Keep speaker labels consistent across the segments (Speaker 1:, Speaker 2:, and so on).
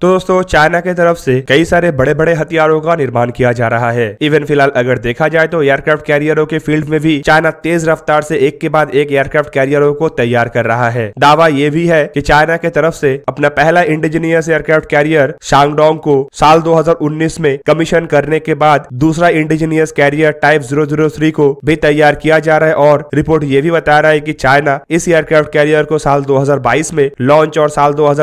Speaker 1: तो दोस्तों चाइना के तरफ से कई सारे बड़े बड़े हथियारों का निर्माण किया जा रहा है इवन फिलहाल अगर देखा जाए तो एयरक्राफ्ट कैरियरों के फील्ड में भी चाइना तेज रफ्तार से एक के बाद एक एयरक्राफ्ट कैरियरों को तैयार कर रहा है दावा ये भी है कि चाइना के तरफ से अपना पहला इंडिजीनियस एयरक्राफ्ट कैरियर शांगडोंग को साल दो में कमीशन करने के बाद दूसरा इंडिजीनियस कैरियर टाइप जीरो को भी तैयार किया जा रहा है और रिपोर्ट ये भी बता रहा है की चाइना इस एयरक्राफ्ट कैरियर को साल दो में लॉन्च और साल दो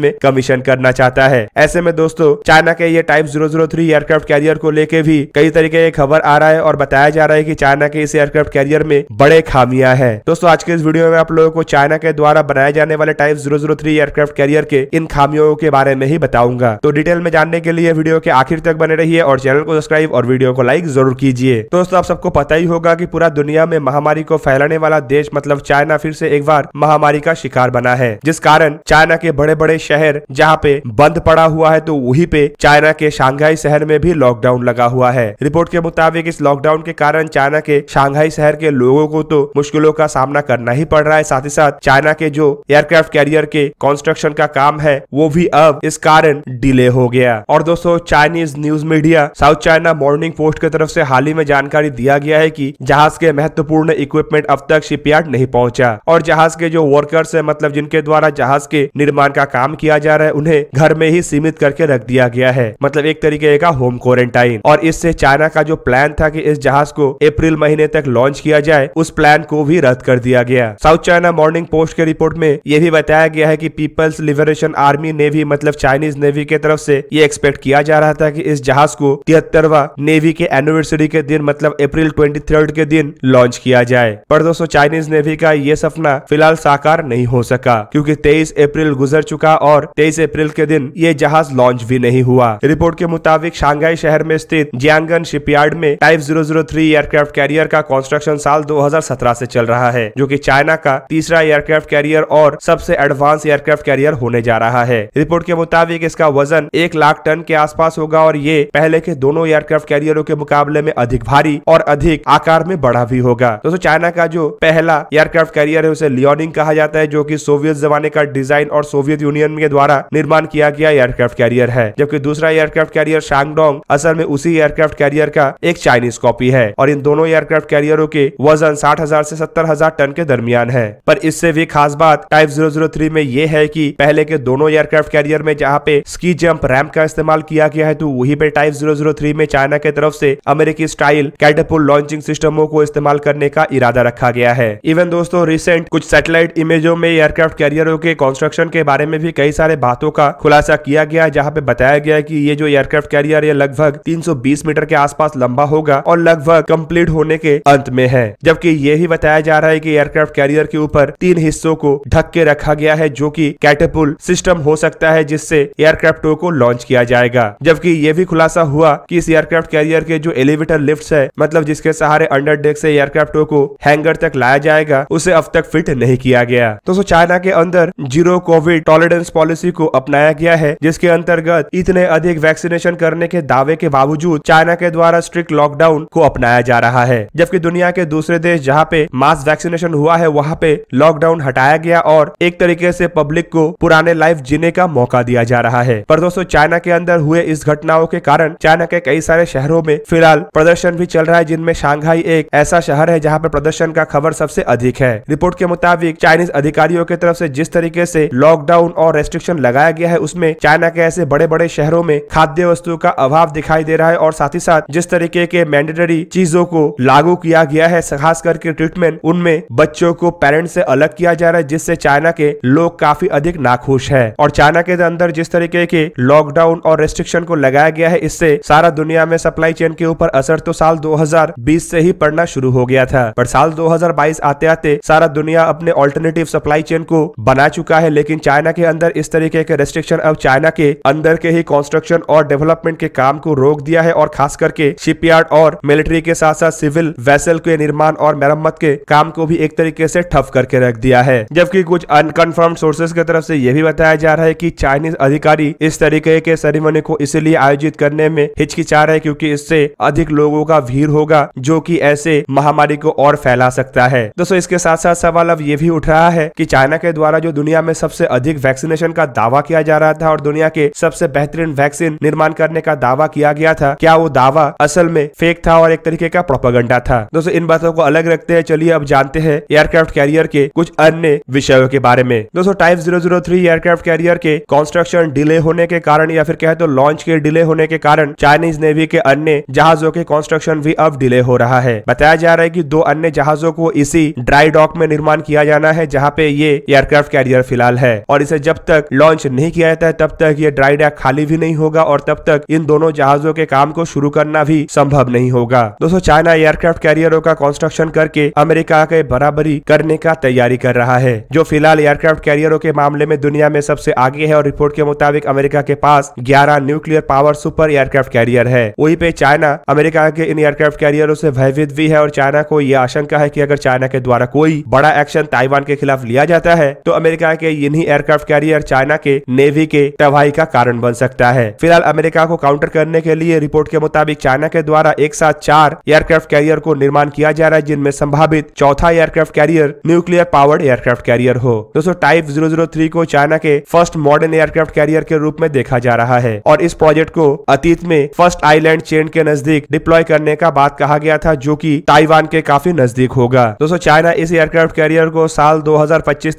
Speaker 1: में कमीशन करना चाहता जाता है ऐसे में दोस्तों चाइना के ये type zero zero three aircraft carrier को लेके भी कई तरीके की खबर आ रहा है और बताया जा रहा है की चाइना के इस एयरक्राफ्ट कैरियर में बड़े खामियां है दोस्तों आज के इस वीडियो में आप लोगों को चाइना के द्वारा बनाए जाने वाले type zero zero three aircraft carrier के इन खामियों के बारे में ही बताऊंगा तो डिटेल में जानने के लिए वीडियो के आखिर तक बने रही और चैनल को सब्सक्राइब और वीडियो को लाइक जरूर कीजिए दोस्तों आप सबको पता ही होगा की पूरा दुनिया में महामारी को फैलाने वाला देश मतलब चाइना फिर से एक बार महामारी का शिकार बना है जिस कारण चाइना के बड़े बड़े शहर जहाँ पे बंद पड़ा हुआ है तो वही पे चाइना के शांघाई शहर में भी लॉकडाउन लगा हुआ है रिपोर्ट के मुताबिक इस लॉकडाउन के कारण चाइना के शांघाई शहर के लोगों को तो मुश्किलों का सामना करना ही पड़ रहा है साथ ही साथ चाइना के जो एयरक्राफ्ट कैरियर के कंस्ट्रक्शन का काम है वो भी अब इस कारण डिले हो गया और दोस्तों Chinese news media South China Morning Post की तरफ से हाल ही में जानकारी दिया गया है कि जहाज के महत्वपूर्ण इक्विपमेंट अब तक शिपयार्ड नहीं पहुंचा और जहाज के जो वर्कर्स है मतलब जिनके द्वारा जहाज के निर्माण का काम किया जा रहा है उन्हें घर में ही सीमित करके रख दिया गया है मतलब एक तरीके का होम क्वारंटाइन और इससे चाइना का जो प्लान था कि इस जहाज को अप्रैल महीने तक लॉन्च किया जाए उस प्लान को भी रद्द कर दिया गया साउथ चाइना मॉर्निंग पोस्ट के रिपोर्ट में यह भी बताया गया है की पीपल्स लिबरेशन आर्मी नेवी मतलब चाइनीज नेवी के तरफ से ये एक्सपेक्ट किया जा रहा था की इस जहाज को तिहत्तरवा नेवी के एनिवर्सरी के दिन मतलब अप्रैल ट्वेंटी के दिन लॉन्च किया जाए पर दोस्तों चाइनीज नेवी का ये सपना फिलहाल साकार नहीं हो सका क्योंकि 23 अप्रैल गुजर चुका और 23 अप्रैल के दिन ये जहाज लॉन्च भी नहीं हुआ रिपोर्ट के मुताबिक शांघाई शहर में स्थित जियांगन शिपयार्ड में टाइप 003 एयरक्राफ्ट कैरियर का कंस्ट्रक्शन साल 2017 से चल रहा है जो कि चाइना का तीसरा एयरक्राफ्ट कैरियर और सबसे एडवांस एयरक्राफ्ट कैरियर होने जा रहा है रिपोर्ट के मुताबिक इसका वजन एक लाख टन के आस होगा और ये पहले के दोनों एयरक्राफ्ट कैरियरों के मुकाबले में अधिक भारी और अधिक आकार में बड़ा भी होगा दोस्तों चाइना का जो पहला एयरक्राफ्ट कैरियर है उसे लियोनिंग कहा जाता है जो की सोवियत जमाने का डिजाइन और सोवियत यूनियन के द्वारा निर्माण किया किया एयरक्राफ्ट कैरियर है जबकि दूसरा एयरक्राफ्ट कैरियर शांगडोंग असल में उसी एयरक्राफ्ट कैरियर का एक चाइनीज कॉपी है और इन दोनों एयरक्राफ्ट कैरियरों के वजन साठ हजार ऐसी सत्तर हजार टन के दरमियान है पर इससे भी खास बात टाइप जीरो जीरो थ्री में ये है की पहले के दोनों एयरक्राफ्ट कैरियर में जहाँ पे स्की जम्प रैम्प का इस्तेमाल किया गया है तो वही पे टाइप जीरो जीरो थ्री में चाइना के तरफ ऐसी अमेरिकी स्टाइल कैटेपुल लॉन्चिंग सिस्टमों को इस्तेमाल करने का इरादा रखा गया है इवन दोस्तों रिसेंट कुछ सैटेलाइट इमेजों में एयरक्राफ्ट कैरियरों के कंस्ट्रक्शन के बारे में भी कई सारे बातों का खुलासा खुलासा किया गया है जहाँ पे बताया गया है कि ये जो एयरक्राफ्ट कैरियर है लगभग 320 मीटर के आसपास लंबा होगा और लगभग कंप्लीट होने के अंत में है जबकि ये भी बताया जा रहा है कि एयरक्राफ्ट कैरियर के ऊपर तीन हिस्सों को ढक के रखा गया है जो कि कैटेपुल सिस्टम हो सकता है जिससे एयरक्राफ्टों को लॉन्च किया जाएगा जबकि ये भी खुलासा हुआ कि इस एयरक्राफ्ट कैरियर के जो एलिवेटर लिफ्ट है मतलब जिसके सहारे अंडर डेक से एयरक्राफ्टों को हैंगर तक लाया जाएगा उसे अब तक फिट नहीं किया गया दोस्तों चाइना के अंदर जीरो कोविड टॉलरेंस पॉलिसी को अपनाया गया है जिसके अंतर्गत इतने अधिक वैक्सीनेशन करने के दावे के बावजूद चाइना के द्वारा स्ट्रिक्ट लॉकडाउन को अपनाया जा रहा है जबकि दुनिया के दूसरे देश जहाँ पे मास वैक्सीनेशन हुआ है वहाँ पे लॉकडाउन हटाया गया और एक तरीके से पब्लिक को पुराने लाइफ जीने का मौका दिया जा रहा है पर दोस्तों चाइना के अंदर हुए इस घटनाओं के कारण चाइना के कई सारे शहरों में फिलहाल प्रदर्शन भी चल रहा है जिनमें शांघाई एक ऐसा शहर है जहाँ पे प्रदर्शन का खबर सबसे अधिक है रिपोर्ट के मुताबिक चाइनीज अधिकारियों की तरफ से जिस तरीके से लॉकडाउन और रेस्ट्रिक्शन लगाया गया है उसमें में चाइना के ऐसे बड़े बड़े शहरों में खाद्य वस्तुओं का अभाव दिखाई दे रहा है और साथ ही साथ जिस तरीके के मैंडेटरी चीजों को लागू किया गया है खास करके ट्रीटमेंट उनमें बच्चों को पेरेंट्स से अलग किया जा रहा है जिससे चाइना के लोग काफी अधिक नाखुश है और चाइना के अंदर जिस तरीके के लॉकडाउन और रेस्ट्रिक्शन को लगाया गया है इससे सारा दुनिया में सप्लाई चेन के ऊपर असर तो साल 2020 से ही पड़ना शुरू हो गया था पर साल 2022 आते आते सारा दुनिया अपने ऑल्टरनेटिव सप्लाई चेन को बना चुका है लेकिन चाइना के अंदर इस तरीके के रेस्ट्रिक्शन अब चाइना के अंदर के ही कंस्ट्रक्शन और डेवलपमेंट के काम को रोक दिया है और खास करके शिपयार्ड और मिलिट्री के साथ साथ सिविल वेसल के निर्माण और मरम्मत के काम को भी एक तरीके से ठप करके रख दिया है जबकि कुछ अनकन्फर्म सोर्सेज की तरफ से यह भी बताया जा रहा है की चाइनीज अधिकारी इस तरीके के सेरेमनी को इसलिए आयोजित करने में हिचकिचा रहे क्यूँकी इससे अधिक लोगों का भीड़ होगा जो की ऐसे महामारी को और फैला सकता है दोस्तों इसके साथ साथ सवाल अब ये भी उठ रहा है की चाइना के द्वारा जो दुनिया में सबसे अधिक वैक्सीनेशन का दावा किया जा रहा था और दुनिया के सबसे बेहतरीन वैक्सीन निर्माण करने का दावा किया गया था क्या वो दावा असल में फेक था और एक तरीके का प्रोपागंडा था दोस्तों इन बातों को अलग रखते हैं चलिए अब जानते हैं एयरक्राफ्ट कैरियर के कुछ अन्य विषयों के बारे में दोस्तों type zero zero three aircraft carrier के कंस्ट्रक्शन डिले होने के कारण या फिर कहे तो लॉन्च के डिले होने के कारण चाइनीज नेवी के अन्य जहाजों के कंस्ट्रक्शन भी अब डिले हो रहा है बताया जा रहा है की दो अन्य जहाजों को इसी ड्राई डॉक में निर्माण किया जाना है जहाँ पे ये एयरक्राफ्ट कैरियर फिलहाल है और इसे जब तक लॉन्च नहीं किया जाता है तब तक ये ड्राई डैक खाली भी नहीं होगा और तब तक इन दोनों जहाजों के काम को शुरू करना भी संभव नहीं होगा दोस्तों चाइना एयरक्राफ्ट कैरियरों का कंस्ट्रक्शन करके अमेरिका के बराबरी करने का तैयारी कर रहा है जो फिलहाल एयरक्राफ्ट कैरियरों के मामले में दुनिया में सबसे आगे है और रिपोर्ट के मुताबिक अमेरिका के पास ग्यारह nuclear power super aircraft carrier है वही पे चाइना अमेरिका के इन एयरक्राफ्ट कैरियरों से भयभीत भी है और चाइना को यह आशंका है की अगर चाइना के द्वारा कोई बड़ा एक्शन ताइवान के खिलाफ लिया जाता है तो अमेरिका के इन्हीं एयरक्राफ्ट कैरियर चाइना के नेवी के के तबाही का कारण बन सकता है फिलहाल अमेरिका को काउंटर करने के लिए रिपोर्ट के मुताबिक चाइना के द्वारा एक साथ चार एयरक्राफ्ट कैरियर को निर्माण किया जा रहा है जिनमें संभावित चौथा aircraft carrier nuclear powered aircraft carrier हो दोस्तों टाइप जीरो को चाइना के फर्स्ट मॉडर्न एयरक्राफ्ट कैरियर के रूप में देखा जा रहा है और इस प्रोजेक्ट को अतीत में फर्स्ट आईलैंड चेन के नजदीक डिप्लॉय करने का बात कहा गया था जो की ताइवान के काफी नजदीक होगा दोस्तों चाइना इस एयरक्राफ्ट कैरियर को साल दो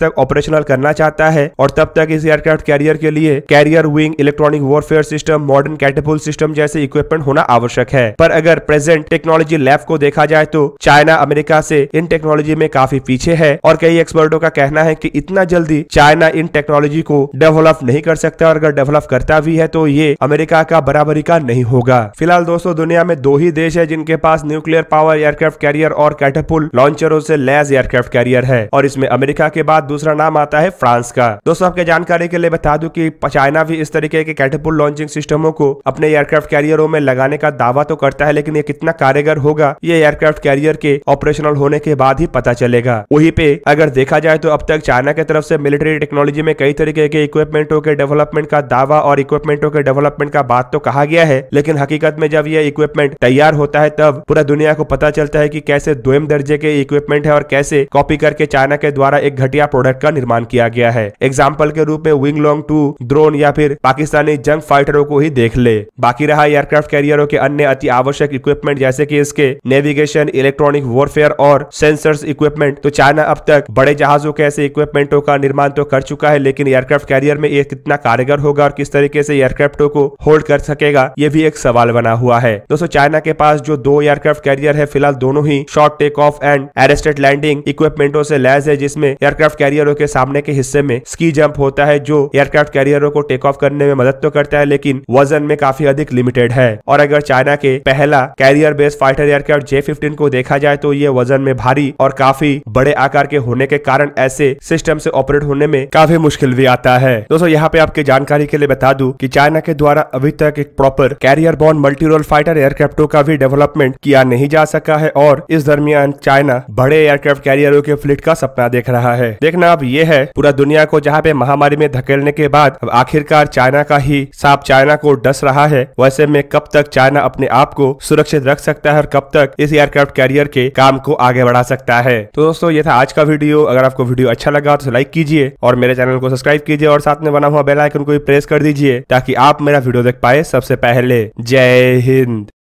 Speaker 1: तक ऑपरेशनल करना चाहता है और तब तक इस एयरक्राफ्ट कैरियर के लिए लिए carrier wing electronic warfare system modern catapult system जैसे इक्विपमेंट होना आवश्यक है पर अगर प्रेजेंट टेक्नोलॉजी लैब को देखा जाए तो चाइना अमेरिका से इन टेक्नोलॉजी में काफी पीछे है और कई एक्सपर्टों का कहना है की इतना जल्दी चाइना इन टेक्नोलॉजी को डेवलप नहीं कर सकता और अगर डेवलप करता भी है तो ये अमेरिका का बराबरी का नहीं होगा फिलहाल दोस्तों दुनिया में दो ही देश है जिनके पास न्यूक्लियर पावर एयरक्राफ्ट कैरियर और कैटेपुल लॉन्चरों से लैस एयरक्राफ्ट कैरियर है और इसमें अमेरिका के बाद दूसरा नाम आता है फ्रांस का दोस्तों आपके जानकारी के लिए बता दूं कि चाइना भी इस तरीके के कैटेपुल लॉन्चिंग सिस्टमों को अपने एयरक्राफ्ट कैरियरों में लगाने का दावा तो करता है लेकिन ये कितना कारगर होगा ये एयरक्राफ्ट कैरियर के ऑपरेशनल होने के बाद ही पता चलेगा वही पे अगर देखा जाए तो अब तक चाइना की तरफ से मिलिट्री टेक्नोलॉजी में कई तरीके के इक्विपमेंटों के डेवलपमेंट का दावा और इक्विपमेंटों के डेवलपमेंट का बात तो कहा गया है लेकिन हकीकत में जब यह इक्विपमेंट तैयार होता है तब पूरा दुनिया को पता चलता है की कैसे द्वयम दर्जे के इक्विपमेंट है और कैसे कॉपी करके चाइना के द्वारा एक घटिया प्रोडक्ट का निर्माण किया गया है एग्जाम्पल के रूप में विंग लॉन्ग टू ड्रोन या फिर पाकिस्तानी जंग फाइटरों को ही देख ले बाकी रहा एयरक्राफ्ट कैरियरों के अन्य अति आवश्यक इक्विपमेंट जैसे की इसके नेविगेशन इलेक्ट्रॉनिक वॉरफेयर और सेंसर्स इक्विपमेंट तो चाइना अब तक बड़े जहाजों के ऐसे इक्विपमेंटों का निर्माण तो कर चुका है लेकिन एयरक्राफ्ट कैरियर में ये कितना कारगर होगा और किस तरीके से एयरक्राफ्टों को होल्ड कर सकेगा ये भी एक सवाल बना हुआ है दोस्तों चाइना के पास जो दो एयरक्राफ्ट कैरियर है फिलहाल दोनों ही short take off and arrested landing इक्विपमेंटों से लैस है जिसमें एयरक्राफ्ट कैरियरों के सामने के हिस्से में स्की जंप होता है जो एयरक्राफ्ट कैरियर कैरियरों को टेक ऑफ करने में मदद तो करता है लेकिन वजन में काफी अधिक लिमिटेड है और अगर चाइना के पहला carrier based fighter aircraft J fifteen को देखा जाए तो ये वजन में भारी और काफी बड़े आकार के होने के कारण ऐसे सिस्टम से ऑपरेट होने में काफी मुश्किल भी आता है दोस्तों यहाँ पे आपके जानकारी के लिए बता दू की चाइना के द्वारा अभी तक एक proper carrier borne multirole fighter एयरक्राफ्टों का भी डेवलपमेंट किया नहीं जा सका है और इस दरमियान चाइना बड़े एयरक्राफ्ट कैरियरों के फ्लिट का सपना देख रहा है देखना अब ये है पूरा दुनिया को जहाँ पे महामारी में धकेलने के बाद अब आखिरकार चाइना का ही सांप चाइना को डस रहा है वैसे में कब तक चाइना अपने आप को सुरक्षित रख सकता है और कब तक इस एयरक्राफ्ट कैरियर के काम को आगे बढ़ा सकता है तो दोस्तों ये था आज का वीडियो अगर आपको वीडियो अच्छा लगा तो लाइक कीजिए और मेरे चैनल को सब्सक्राइब कीजिए और साथ में बना हुआ बेलाइकन को भी प्रेस कर दीजिए ताकि आप मेरा वीडियो देख पाए सबसे पहले जय हिंद